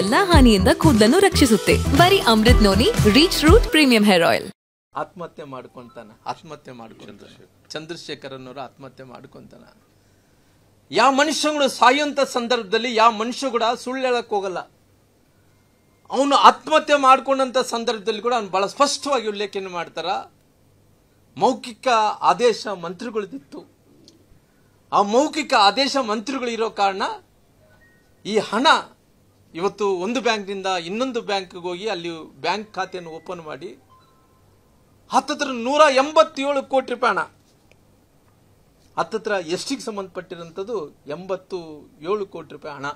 ಎಲ್ಲಾ ಹಾನಿಯಿಂದ ಕೂದಲನ್ನು ರಕ್ಷಿಸುತ್ತೆ ಬರೀ Amrut noni reach root premium hair oil ಆತ್ಮಹತ್ಯೆ ಮಾಡ್ಕೊಂತಾನ ಆತ್ಮಹತ್ಯೆ ಮಾಡ್ಕೊಂತ ಚಂದ್ರಶೇಖರ್ ಅನ್ನೋರು ಆತ್ಮಹತ್ಯೆ ಮಾಡ್ಕೊಂತಾನ ಯಾವ ಮನುಷ್ಯಗಳು ಸಾಯುವಂತ ಸಂದರ್ಭದಲ್ಲಿ ಯಾವ ಮನುಷ್ಯ ಕೂಡ ಸುಳ್ಳು ಹೇಳಕ್ ಹೋಗಲ್ಲ ಅವನು ಆತ್ಮಹತ್ಯೆ ಮಾಡ್ಕೊಂಡಂತ ಸಂದರ್ಭದಲ್ಲಿ ಕೂಡ ಅವ್ನು ಬಹಳ ಸ್ಪಷ್ಟವಾಗಿ ಉಲ್ಲೇಖನ ಮಾಡ್ತಾರ ಮೌಖಿಕ ಆದೇಶ ಮಂತ್ರಿಗಳದಿತ್ತು ಆ ಮೌಖಿಕ ಆದೇಶ ಮಂತ್ರಿಗಳು ಇರೋ ಕಾರಣ ಈ ಹಣ ಇವತ್ತು ಒಂದು ಬ್ಯಾಂಕ್ನಿಂದ ಇನ್ನೊಂದು ಬ್ಯಾಂಕ್ಗೆ ಹೋಗಿ ಅಲ್ಲಿ ಬ್ಯಾಂಕ್ ಖಾತೆಯನ್ನು ಓಪನ್ ಮಾಡಿ ಹತ್ತತ್ರ ನೂರ ಎಂಬತ್ತೇಳು ಕೋಟಿ ರೂಪಾಯಿ ಹಣ ಹತ್ತತ್ರ ಎಷ್ಟಿಗೆ ಸಂಬಂಧಪಟ್ಟಿರೋಂಥದ್ದು ಎಂಬತ್ತು ಏಳು ಕೋಟಿ ರೂಪಾಯಿ ಹಣ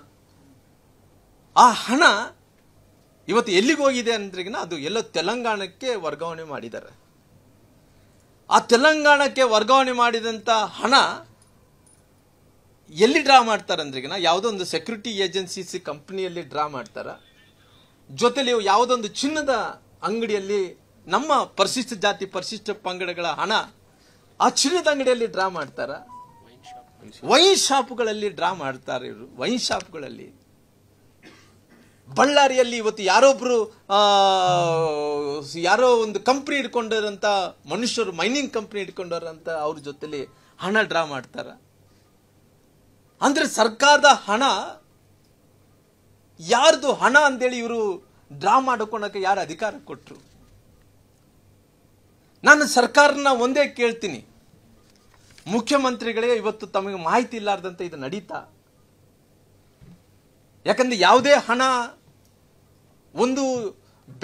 ಆ ಹಣ ಇವತ್ತು ಎಲ್ಲಿಗೆ ಹೋಗಿದೆ ಅಂದ್ರಿಗಿನ ಅದು ಎಲ್ಲ ತೆಲಂಗಾಣಕ್ಕೆ ವರ್ಗಾವಣೆ ಮಾಡಿದ್ದಾರೆ ಆ ತೆಲಂಗಾಣಕ್ಕೆ ವರ್ಗಾವಣೆ ಮಾಡಿದಂಥ ಹಣ ಎಲ್ಲಿ ಡ್ರಾ ಮಾಡ್ತಾರೆ ಅಂದ್ರೆ ಯಾವುದೋ ಒಂದು ಸೆಕ್ಯೂರಿಟಿ ಏಜೆನ್ಸೀಸ್ ಕಂಪ್ನಿಯಲ್ಲಿ ಡ್ರಾ ಮಾಡ್ತಾರ ಜೊತೆಲಿ ಯಾವುದೊಂದು ಚಿನ್ನದ ಅಂಗಡಿಯಲ್ಲಿ ನಮ್ಮ ಪರಿಶಿಷ್ಟ ಜಾತಿ ಪರಿಶಿಷ್ಟ ಪಂಗಡಗಳ ಹಣ ಆ ಚಿನ್ನದ ಅಂಗಡಿಯಲ್ಲಿ ಡ್ರಾ ಮಾಡ್ತಾರ ವೈನ್ ಶಾಪ್ಗಳಲ್ಲಿ ಡ್ರಾ ಮಾಡ್ತಾರೆ ಇವರು ವೈನ್ ಶಾಪ್ಗಳಲ್ಲಿ ಬಳ್ಳಾರಿಯಲ್ಲಿ ಇವತ್ತು ಯಾರೊಬ್ರು ಯಾರೋ ಒಂದು ಕಂಪ್ನಿ ಇಟ್ಕೊಂಡಿರಂತ ಮನುಷ್ಯರು ಮೈನಿಂಗ್ ಕಂಪ್ನಿ ಇಟ್ಕೊಂಡವ್ರಂತ ಅವ್ರ ಜೊತೆಲಿ ಹಣ ಡ್ರಾ ಮಾಡ್ತಾರ ಅಂದರೆ ಸರ್ಕಾರದ ಹಣ ಯಾರ್ದು ಹಣ ಅಂತೇಳಿ ಇವರು ಡ್ರಾ ಮಾಡ್ಕೊಳಕ್ಕೆ ಯಾರು ಅಧಿಕಾರ ಕೊಟ್ಟರು ನಾನು ಸರ್ಕಾರನ ಒಂದೇ ಕೇಳ್ತೀನಿ ಮುಖ್ಯಮಂತ್ರಿಗಳೇ ಇವತ್ತು ತಮಗೆ ಮಾಹಿತಿ ಇಲ್ಲಾರ್ದಂತೆ ಇದು ನಡೀತಾ ಯಾಕಂದ್ರೆ ಯಾವುದೇ ಹಣ ಒಂದು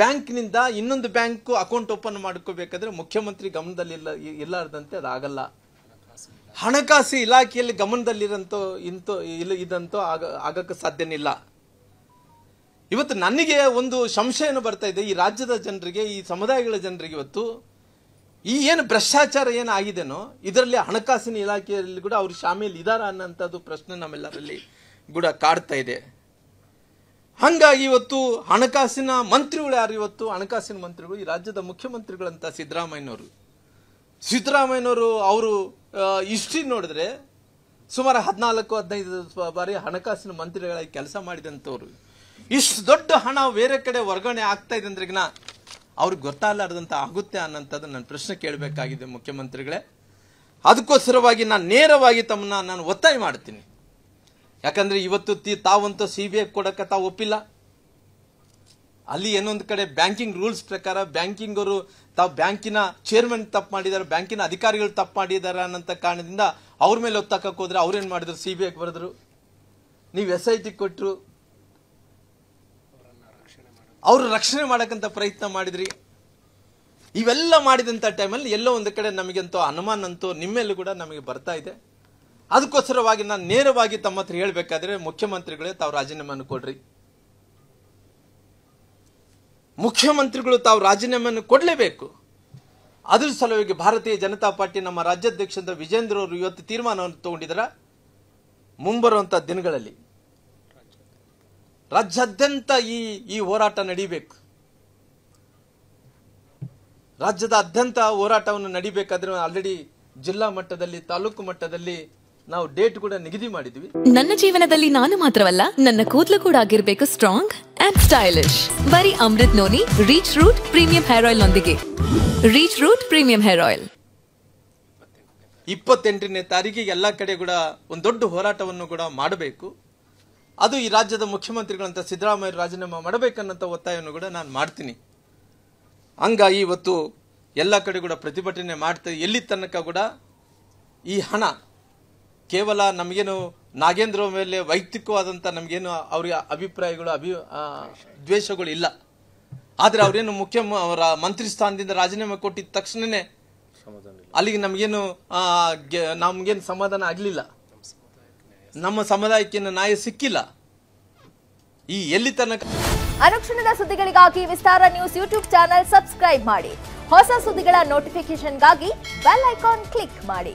ಬ್ಯಾಂಕ್ನಿಂದ ಇನ್ನೊಂದು ಬ್ಯಾಂಕು ಅಕೌಂಟ್ ಓಪನ್ ಮಾಡ್ಕೋಬೇಕಾದ್ರೆ ಮುಖ್ಯಮಂತ್ರಿ ಗಮನದಲ್ಲಿ ಇಲ್ಲ ಅದು ಅದಾಗಲ್ಲ ಹಣಕಾಸು ಇಲಾಖೆಯಲ್ಲಿ ಗಮನದಲ್ಲಿರಂತೋ ಇಂತೋ ಇಲ್ಲ ಇದಂತೋ ಆಗ ಆಗಕ್ಕೆ ಸಾಧ್ಯನಿಲ್ಲ ಇವತ್ತು ನನಗೆ ಒಂದು ಸಂಶಯನು ಬರ್ತಾ ಇದೆ ಈ ರಾಜ್ಯದ ಜನರಿಗೆ ಈ ಸಮುದಾಯಗಳ ಜನರಿಗೆ ಇವತ್ತು ಈ ಏನು ಭ್ರಷ್ಟಾಚಾರ ಏನು ಆಗಿದೆನೋ ಇದರಲ್ಲಿ ಹಣಕಾಸಿನ ಇಲಾಖೆಯಲ್ಲಿ ಕೂಡ ಅವ್ರು ಶಾಮೀಲ್ ಇದಾರ ಅನ್ನೋಂಥದ್ದು ಪ್ರಶ್ನೆ ನಮ್ಮೆಲ್ಲರಲ್ಲಿ ಕೂಡ ಕಾಡ್ತಾ ಇದೆ ಹಂಗಾಗಿ ಇವತ್ತು ಹಣಕಾಸಿನ ಮಂತ್ರಿಗಳು ಯಾರು ಇವತ್ತು ಹಣಕಾಸಿನ ಮಂತ್ರಿಗಳು ಈ ರಾಜ್ಯದ ಮುಖ್ಯಮಂತ್ರಿಗಳಂತ ಸಿದ್ದರಾಮಯ್ಯನವರು ಸಿದ್ದರಾಮಯ್ಯನವರು ಅವರು ಹಿಸ್ಟ್ರಿ ನೋಡಿದ್ರೆ ಸುಮಾರು ಹದಿನಾಲ್ಕು ಹದಿನೈದು ಬಾರಿ ಹಣಕಾಸಿನ ಮಂತ್ರಿಗಳಾಗಿ ಕೆಲಸ ಮಾಡಿದಂಥವ್ರು ಇಷ್ಟು ದೊಡ್ಡ ಹಣ ಬೇರೆ ಕಡೆ ವರ್ಗಾವಣೆ ಆಗ್ತಾ ಇದೆ ಅಂದ್ರಿಗಿನ ಅವ್ರಿಗೆ ಗೊತ್ತಾಗಲಾರ್ದಂತ ಆಗುತ್ತೆ ಅನ್ನೋಂಥದ್ದು ನನ್ನ ಪ್ರಶ್ನೆ ಕೇಳಬೇಕಾಗಿದೆ ಮುಖ್ಯಮಂತ್ರಿಗಳೇ ಅದಕ್ಕೋಸ್ಕರವಾಗಿ ನಾನು ನೇರವಾಗಿ ತಮ್ಮನ್ನ ನಾನು ಒತ್ತಾಯ ಮಾಡ್ತೀನಿ ಯಾಕಂದರೆ ಇವತ್ತು ತೀ ತಾವಂತೂ ಸಿ ಬಿ ಐ ಕೊಡೋಕ್ಕೆ ತಾವು ಒಪ್ಪಿಲ್ಲ ಅಲ್ಲಿ ಏನೊಂದು ಕಡೆ ಬ್ಯಾಂಕಿಂಗ್ ರೂಲ್ಸ್ ಪ್ರಕಾರ ಬ್ಯಾಂಕಿಂಗ್ ಅವರು ತಾವು ಬ್ಯಾಂಕಿನ ಚೇರ್ಮನ್ ತಪ್ಪು ಮಾಡಿದ್ದಾರೆ ಬ್ಯಾಂಕಿನ ಅಧಿಕಾರಿಗಳು ತಪ್ಪು ಮಾಡಿದ್ದಾರೆ ಅನ್ನೋಂಥ ಕಾರಣದಿಂದ ಅವ್ರ ಮೇಲೆ ಒತ್ತಾಕಕ್ಕೆ ಹೋದ್ರೆ ಅವ್ರೇನು ಮಾಡಿದ್ರು ಸಿ ಬಿ ಐಗೆ ಬರೆದ್ರು ನೀವು ಎಸ್ ಐ ಟಿ ಕೊಟ್ಟರು ಅವರು ರಕ್ಷಣೆ ಮಾಡಕ್ಕಂತ ಪ್ರಯತ್ನ ಮಾಡಿದ್ರಿ ಇವೆಲ್ಲ ಮಾಡಿದಂಥ ಟೈಮಲ್ಲಿ ಎಲ್ಲೋ ಒಂದು ಕಡೆ ನಮಗಂತೂ ಅನುಮಾನ ಅಂತೂ ನಿಮ್ಮೆಲ್ಲೂ ಕೂಡ ನಮಗೆ ಬರ್ತಾ ಇದೆ ಅದಕ್ಕೋಸ್ಕರವಾಗಿ ನಾನು ನೇರವಾಗಿ ತಮ್ಮ ಹತ್ರ ಹೇಳಬೇಕಾದ್ರೆ ಮುಖ್ಯಮಂತ್ರಿಗಳೇ ತಾವು ರಾಜೀನಾಮೆಯನ್ನು ಕೊಡ್ರಿ ಮುಖ್ಯಮಂತ್ರಿಗಳು ತಾವು ರಾಜೀನಾಮೆಯನ್ನು ಕೊಡಲೇಬೇಕು ಅದರ ಸಲುವಾಗಿ ಭಾರತೀಯ ಜನತಾ ಪಾರ್ಟಿ ನಮ್ಮ ರಾಜ್ಯಾಧ್ಯಕ್ಷ ವಿಜೇಂದ್ರ ಅವರು ಇವತ್ತು ತೀರ್ಮಾನವನ್ನು ತಗೊಂಡಿದ್ದಾರೆ ಮುಂಬರುವಂಥ ದಿನಗಳಲ್ಲಿ ರಾಜ್ಯಾದ್ಯಂತ ಈ ಈ ಹೋರಾಟ ನಡೀಬೇಕು ರಾಜ್ಯದ ಹೋರಾಟವನ್ನು ನಡಿಬೇಕಾದ್ರೆ ಆಲ್ರೆಡಿ ಜಿಲ್ಲಾ ಮಟ್ಟದಲ್ಲಿ ತಾಲೂಕು ಮಟ್ಟದಲ್ಲಿ ನಾವು ಡೇಟ್ ಕೂಡ ನಿಗದಿ ಮಾಡಿದ್ವಿ ನನ್ನ ಜೀವನದಲ್ಲಿ ನಾನು ಮಾತ್ರವಲ್ಲ ನನ್ನ ಕೂದಲು ಕೂಡ ಆಗಿರ್ಬೇಕು ಸ್ಟ್ರಾಂಗ್ ಅಂಡ್ ಸ್ಟೈಲಿಶ್ ಬರೀ Amrut noni reach root premium hair oil ನೊಂದಿಗೆ reach root premium hair oil ಇಪ್ಪತ್ತೆಂಟನೇ ತಾರೀಕಿಗೆ ಎಲ್ಲ ಕಡೆ ಕೂಡ ಒಂದು ದೊಡ್ಡ ಹೋರಾಟವನ್ನು ಕೂಡ ಮಾಡಬೇಕು ಅದು ಈ ರಾಜ್ಯದ ಮುಖ್ಯಮಂತ್ರಿಗಳಂತ ಸಿದ್ದರಾಮಯ್ಯ ರಾಜೀನಾಮೆ ಮಾಡಬೇಕನ್ನಂಥ ಒತ್ತಾಯವನ್ನು ಕೂಡ ನಾನು ಮಾಡ್ತೀನಿ ಹಂಗಾಗಿ ಇವತ್ತು ಎಲ್ಲ ಕಡೆ ಕೂಡ ಪ್ರತಿಭಟನೆ ಮಾಡ್ತಾ ಎಲ್ಲಿ ತನಕ ಕೂಡ ಈ ಹಣ ಕೇವಲ ನಮಗೇನು ನಾಗೇಂದ್ರ ಮೇಲೆ ವೈಯಕ್ತಿಕವಾದಂಥ ನಮಗೇನು ಅವ್ರಿಗೆ ಅಭಿಪ್ರಾಯಗಳು ಅಭಿ ದ್ವೇಷಗಳು ಇಲ್ಲ ಆದರೆ ಅವರೇನು ಮುಖ್ಯ ಅವರ ಮಂತ್ರಿ ಸ್ಥಾನದಿಂದ ರಾಜೀನಾಮೆ ಕೊಟ್ಟಿದ ತಕ್ಷಣನೇ ಅಲ್ಲಿಗೆ ನಮಗೇನು ನಮಗೇನು ಸಮಾಧಾನ ಆಗಲಿಲ್ಲ ನಮ್ಮ ಸಮುದಾಯಕ್ಕೆ ನಾಯ ಸಿಕ್ಕಿಲ್ಲ ಈ ಎಲ್ಲಿ ತನಕ ಅನುಕ್ಷಣದ ಸುದ್ದಿಗಳಿಗಾಗಿ Vistara news YouTube channel subscribe ಮಾಡಿ ಹೊಸ ಸುದ್ದಿಗಳ ನೋಟಿಫಿಕೇಶನ್ಗಾಗಿ ಬೆಲ್ ಐಕಾನ್ ಕ್ಲಿಕ್ ಮಾಡಿ